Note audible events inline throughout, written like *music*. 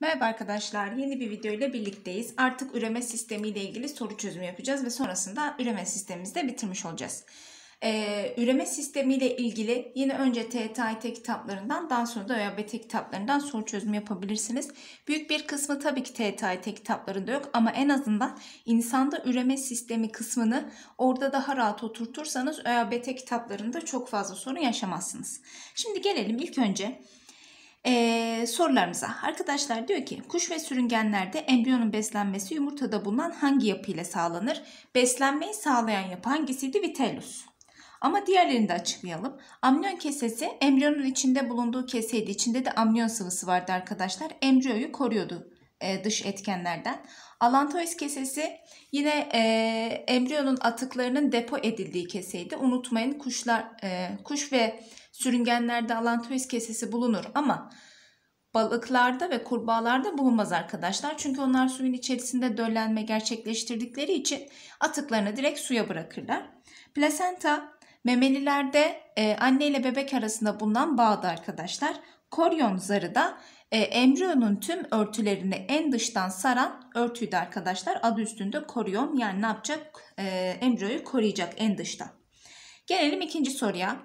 Merhaba arkadaşlar, yeni bir video ile birlikteyiz. Artık üreme sistemi ile ilgili soru çözümü yapacağız ve sonrasında üreme sistemimizi de bitirmiş olacağız. Ee, üreme sistemi ile ilgili yine önce TTIT kitaplarından daha sonra da ÖYBT kitaplarından soru çözümü yapabilirsiniz. Büyük bir kısmı tabii ki TTIT kitaplarında yok ama en azından insanda üreme sistemi kısmını orada daha rahat oturtursanız ÖYBT kitaplarında çok fazla sorun yaşamazsınız. Şimdi gelelim ilk önce ee, sorularımıza arkadaşlar diyor ki kuş ve sürüngenlerde embriyonun beslenmesi yumurtada bulunan hangi yapıyla sağlanır? Beslenmeyi sağlayan yapı hangisiydi? Vitellus. Ama diğerlerini de açıklayalım. Amniyon kesesi embriyonun içinde bulunduğu keseydi. İçinde de amniyon sıvısı vardı arkadaşlar. Embriyoyu koruyordu e, dış etkenlerden. Alantois kesesi yine e, embriyonun atıklarının depo edildiği keseydi. Unutmayın kuşlar, e, kuş ve Sürüngenlerde alantoiz kesesi bulunur ama balıklarda ve kurbağalarda bulunmaz arkadaşlar. Çünkü onlar suyun içerisinde döllenme gerçekleştirdikleri için atıklarını direkt suya bırakırlar. Plasenta memelilerde e, anne ile bebek arasında bulunan bağda arkadaşlar. Koryon zarı da e, embriyonun tüm örtülerini en dıştan saran örtüydü arkadaşlar. Adı üstünde koryon yani ne yapacak? E, embriyoyu koruyacak en dıştan. Gelelim ikinci soruya.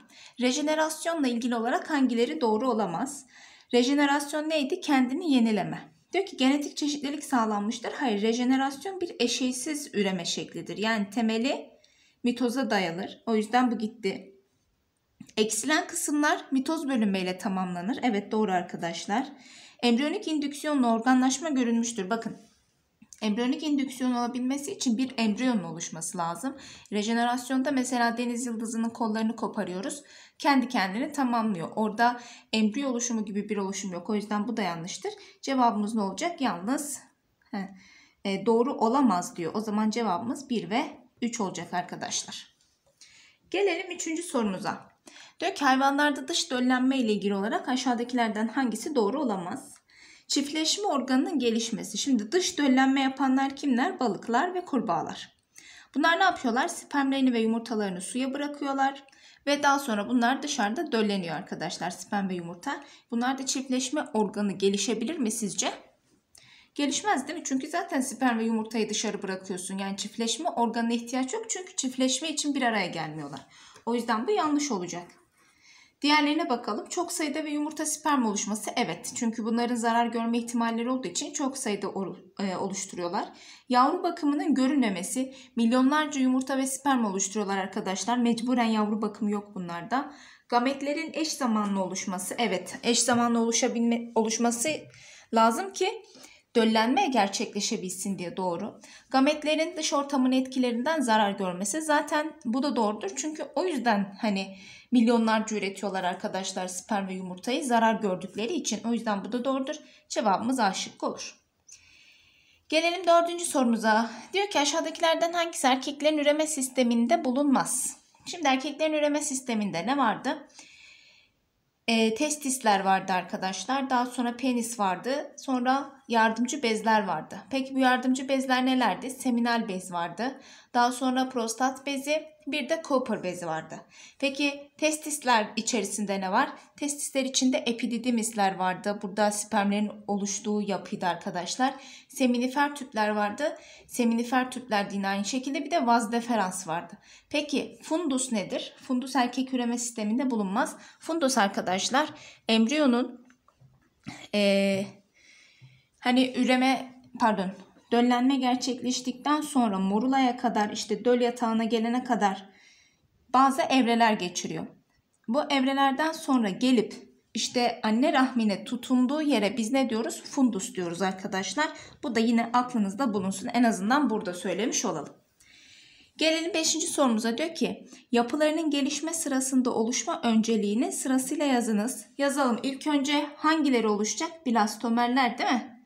Rejenerasyonla ilgili olarak hangileri doğru olamaz? Rejenerasyon neydi? Kendini yenileme. Diyor ki genetik çeşitlilik sağlanmıştır. Hayır rejenerasyon bir eşeysiz üreme şeklidir. Yani temeli mitoza dayalır. O yüzden bu gitti. Eksilen kısımlar mitoz bölünmeyle tamamlanır. Evet doğru arkadaşlar. Embriyonik indüksiyonla organlaşma görülmüştür. Bakın Embriyonik indüksiyon olabilmesi için bir embriyonun oluşması lazım. Rejenerasyonda mesela deniz yıldızının kollarını koparıyoruz. Kendi kendini tamamlıyor. Orada embriyo oluşumu gibi bir oluşum yok. O yüzden bu da yanlıştır. Cevabımız ne olacak? Yalnız he, e, doğru olamaz diyor. O zaman cevabımız 1 ve 3 olacak arkadaşlar. Gelelim 3. sorumuza. Diyor ki hayvanlarda dış döllenme ile ilgili olarak aşağıdakilerden hangisi doğru olamaz? çiftleşme organının gelişmesi. Şimdi dış döllenme yapanlar kimler? Balıklar ve kurbağalar. Bunlar ne yapıyorlar? Spermlerini ve yumurtalarını suya bırakıyorlar ve daha sonra bunlar dışarıda dölleniyor arkadaşlar sperm ve yumurta. Bunlar da çiftleşme organı gelişebilir mi sizce? Gelişmez değil mi? Çünkü zaten sperm ve yumurtayı dışarı bırakıyorsun. Yani çiftleşme organına ihtiyaç yok çünkü çiftleşme için bir araya gelmiyorlar. O yüzden bu yanlış olacak. Diğerlerine bakalım. Çok sayıda ve yumurta sperm oluşması evet. Çünkü bunların zarar görme ihtimalleri olduğu için çok sayıda e, oluşturuyorlar. Yavru bakımının görünmemesi. Milyonlarca yumurta ve sperm oluşturuyorlar arkadaşlar. Mecburen yavru bakımı yok bunlarda. Gametlerin eş zamanlı oluşması. Evet eş zamanlı oluşabilme, oluşması lazım ki döllenme gerçekleşebilsin diye doğru. Gametlerin dış ortamın etkilerinden zarar görmesi zaten bu da doğrudur. Çünkü o yüzden hani milyonlarca üretiyorlar arkadaşlar sperm ve yumurtayı zarar gördükleri için. O yüzden bu da doğrudur. Cevabımız A şıkkı olur. Gelelim dördüncü sorumuza. Diyor ki aşağıdakilerden hangisi erkeklerin üreme sisteminde bulunmaz? Şimdi erkeklerin üreme sisteminde ne vardı? E, testisler vardı arkadaşlar. Daha sonra penis vardı. Sonra yardımcı bezler vardı. Peki bu yardımcı bezler nelerdi? Seminal bez vardı. Daha sonra prostat bezi, bir de Cooper bezi vardı. Peki testisler içerisinde ne var? Testisler içinde epididimisler vardı. Burada spermlerin oluştuğu yapıydı arkadaşlar. Seminifer tüpler vardı. Seminifer tüpler yine aynı şekilde bir de vaz deferans vardı. Peki fundus nedir? Fundus erkek üreme sisteminde bulunmaz. Fundus arkadaşlar embriyonun ee, hani üreme pardon döllenme gerçekleştikten sonra morulaya kadar işte döl yatağına gelene kadar bazı evreler geçiriyor. Bu evrelerden sonra gelip işte anne rahmine tutunduğu yere biz ne diyoruz? Fundus diyoruz arkadaşlar. Bu da yine aklınızda bulunsun. En azından burada söylemiş olalım. Gelelim 5. sorumuza diyor ki yapılarının gelişme sırasında oluşma önceliğini sırasıyla yazınız. Yazalım ilk önce hangileri oluşacak? Blastomerler değil mi?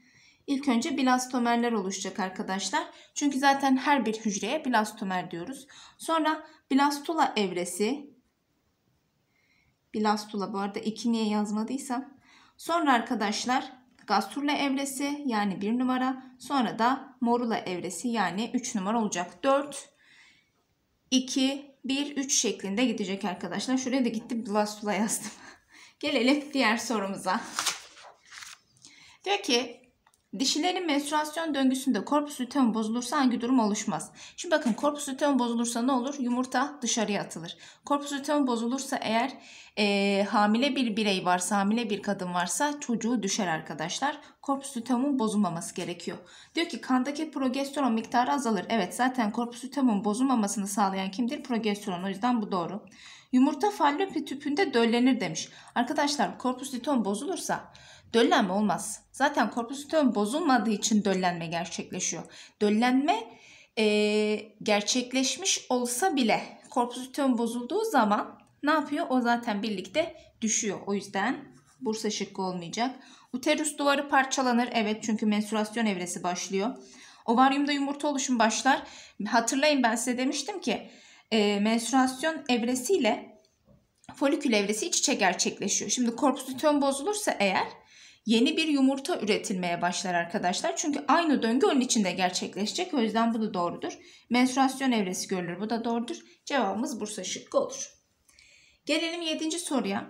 İlk önce blastomerler oluşacak arkadaşlar. Çünkü zaten her bir hücreye blastomer diyoruz. Sonra blastula evresi. Blastula bu arada 2 niye yazmadıysam. Sonra arkadaşlar gastrula evresi yani 1 numara. Sonra da morula evresi yani 3 numara olacak. 4, 2, 1, 3 şeklinde gidecek arkadaşlar. Şuraya da gitti blastula yazdım. *laughs* Gelelim diğer sorumuza. Diyor ki Dişilerin menstruasyon döngüsünde korpus luteum bozulursa hangi durum oluşmaz? Şimdi bakın korpus luteum bozulursa ne olur? Yumurta dışarıya atılır. Korpus luteum bozulursa eğer e, hamile bir birey varsa, hamile bir kadın varsa çocuğu düşer arkadaşlar. Korpus luteumun bozulmaması gerekiyor. Diyor ki kandaki progesteron miktarı azalır. Evet zaten korpus luteumun bozulmamasını sağlayan kimdir? Progesteron. O yüzden bu doğru. Yumurta fallopi tüpünde döllenir demiş. Arkadaşlar korpus luteum bozulursa Döllenme olmaz. Zaten korpus luteum bozulmadığı için döllenme gerçekleşiyor. Döllenme e, gerçekleşmiş olsa bile korpus luteum bozulduğu zaman ne yapıyor? O zaten birlikte düşüyor. O yüzden Bursa şıkkı olmayacak. Uterus duvarı parçalanır. Evet çünkü menstruasyon evresi başlıyor. Ovaryumda yumurta oluşum başlar. Hatırlayın ben size demiştim ki e, menstruasyon evresiyle folikül evresi iç içe gerçekleşiyor. Şimdi korpusitön bozulursa eğer yeni bir yumurta üretilmeye başlar arkadaşlar. Çünkü aynı döngü onun içinde gerçekleşecek. O yüzden bu da doğrudur. Menstruasyon evresi görülür. Bu da doğrudur. Cevabımız Bursa şıkkı olur. Gelelim 7. soruya.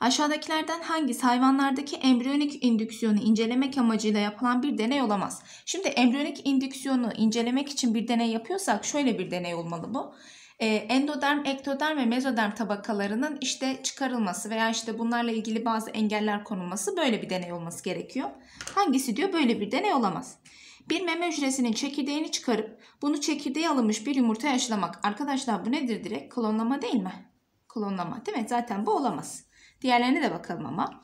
Aşağıdakilerden hangisi hayvanlardaki embriyonik indüksiyonu incelemek amacıyla yapılan bir deney olamaz? Şimdi embriyonik indüksiyonu incelemek için bir deney yapıyorsak şöyle bir deney olmalı bu. E, endoderm, ektoderm ve mezoderm tabakalarının işte çıkarılması veya işte bunlarla ilgili bazı engeller konulması böyle bir deney olması gerekiyor. Hangisi diyor böyle bir deney olamaz. Bir meme hücresinin çekirdeğini çıkarıp bunu çekirdeği alınmış bir yumurta yaşlamak. Arkadaşlar bu nedir direkt? Klonlama değil mi? Klonlama değil mi? Zaten bu olamaz. Diğerlerine de bakalım ama.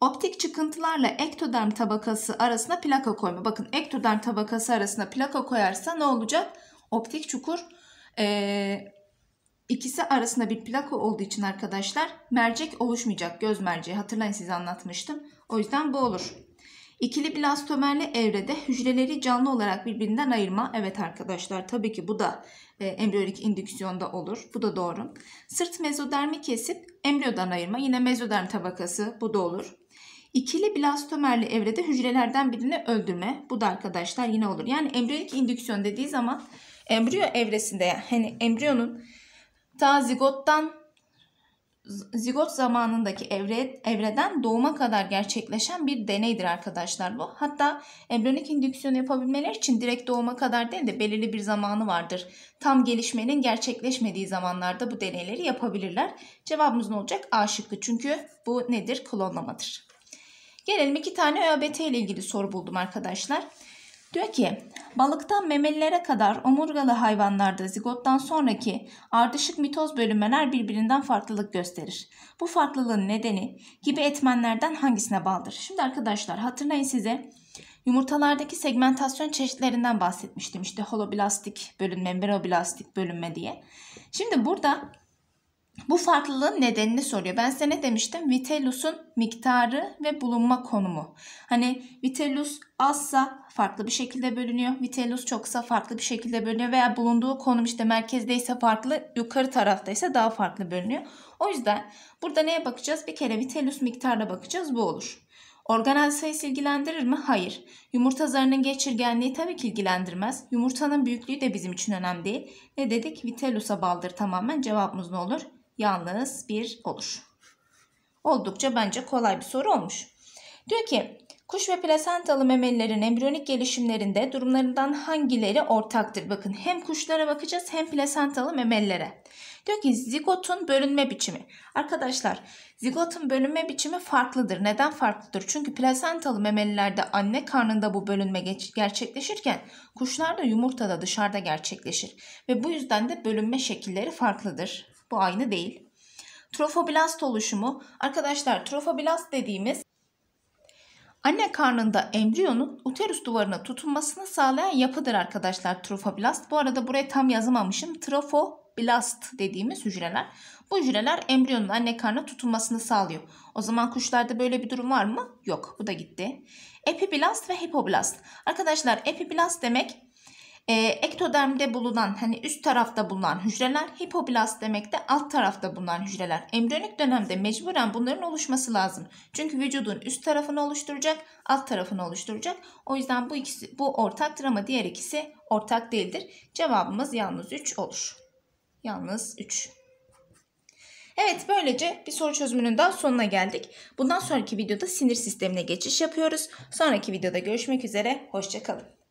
Optik çıkıntılarla ektoderm tabakası arasına plaka koyma. Bakın ektoderm tabakası arasına plaka koyarsa ne olacak? Optik çukur ee, ikisi arasında bir plaka olduğu için arkadaşlar mercek oluşmayacak. Göz merceği hatırlayın size anlatmıştım. O yüzden bu olur. İkili blastomerli evrede hücreleri canlı olarak birbirinden ayırma. Evet arkadaşlar tabii ki bu da e, embriyolik indüksiyonda olur. Bu da doğru. Sırt mezodermi kesip embriyodan ayırma. Yine mezoderm tabakası bu da olur. İkili blastomerli evrede hücrelerden birini öldürme. Bu da arkadaşlar yine olur. Yani embriyolik indüksiyon dediği zaman embriyo evresinde yani hani embriyonun ta zigottan zigot zamanındaki evre, evreden doğuma kadar gerçekleşen bir deneydir arkadaşlar bu. Hatta embriyonik indüksiyon yapabilmeleri için direkt doğuma kadar değil de belirli bir zamanı vardır. Tam gelişmenin gerçekleşmediği zamanlarda bu deneyleri yapabilirler. Cevabımız ne olacak? A şıkkı. Çünkü bu nedir? Klonlamadır. Gelelim iki tane ÖBT ile ilgili soru buldum arkadaşlar. Arkadaşlar. Diyor ki balıktan memelilere kadar omurgalı hayvanlarda zigottan sonraki ardışık mitoz bölünmeler birbirinden farklılık gösterir. Bu farklılığın nedeni gibi etmenlerden hangisine bağlıdır? Şimdi arkadaşlar hatırlayın size Yumurtalardaki segmentasyon çeşitlerinden bahsetmiştim. İşte holoblastik bölünme, meroblastik bölünme diye. Şimdi burada bu farklılığın nedenini soruyor. Ben size ne demiştim? Vitellus'un miktarı ve bulunma konumu. Hani vitellus azsa farklı bir şekilde bölünüyor. Vitellus çoksa farklı bir şekilde bölünüyor. Veya bulunduğu konum işte merkezdeyse farklı, yukarı taraftaysa daha farklı bölünüyor. O yüzden burada neye bakacağız? Bir kere vitellus miktarına bakacağız. Bu olur. Organel sayısı ilgilendirir mi? Hayır. Yumurta zarının geçirgenliği tabii ki ilgilendirmez. Yumurtanın büyüklüğü de bizim için önemli değil. Ne dedik? Vitellus'a bağlıdır tamamen. Cevabımız ne olur? yalnız bir olur. Oldukça bence kolay bir soru olmuş. Diyor ki kuş ve plasentalı memelilerin embriyonik gelişimlerinde durumlarından hangileri ortaktır? Bakın hem kuşlara bakacağız hem plasentalı memelilere. Diyor ki zigotun bölünme biçimi. Arkadaşlar zigotun bölünme biçimi farklıdır. Neden farklıdır? Çünkü plasentalı memelilerde anne karnında bu bölünme gerçekleşirken kuşlarda yumurtada dışarıda gerçekleşir. Ve bu yüzden de bölünme şekilleri farklıdır. Bu aynı değil. Trofoblast oluşumu. Arkadaşlar trofoblast dediğimiz anne karnında embriyonun uterus duvarına tutunmasını sağlayan yapıdır arkadaşlar trofoblast. Bu arada buraya tam yazamamışım. Trofoblast dediğimiz hücreler. Bu hücreler embriyonun anne karnına tutunmasını sağlıyor. O zaman kuşlarda böyle bir durum var mı? Yok. Bu da gitti. Epiblast ve hipoblast. Arkadaşlar epiblast demek e, ee, ektodermde bulunan hani üst tarafta bulunan hücreler hipoblast demek de alt tarafta bulunan hücreler. Embriyonik dönemde mecburen bunların oluşması lazım. Çünkü vücudun üst tarafını oluşturacak, alt tarafını oluşturacak. O yüzden bu ikisi bu ortaktır ama diğer ikisi ortak değildir. Cevabımız yalnız 3 olur. Yalnız 3. Evet böylece bir soru çözümünün daha sonuna geldik. Bundan sonraki videoda sinir sistemine geçiş yapıyoruz. Sonraki videoda görüşmek üzere. Hoşçakalın.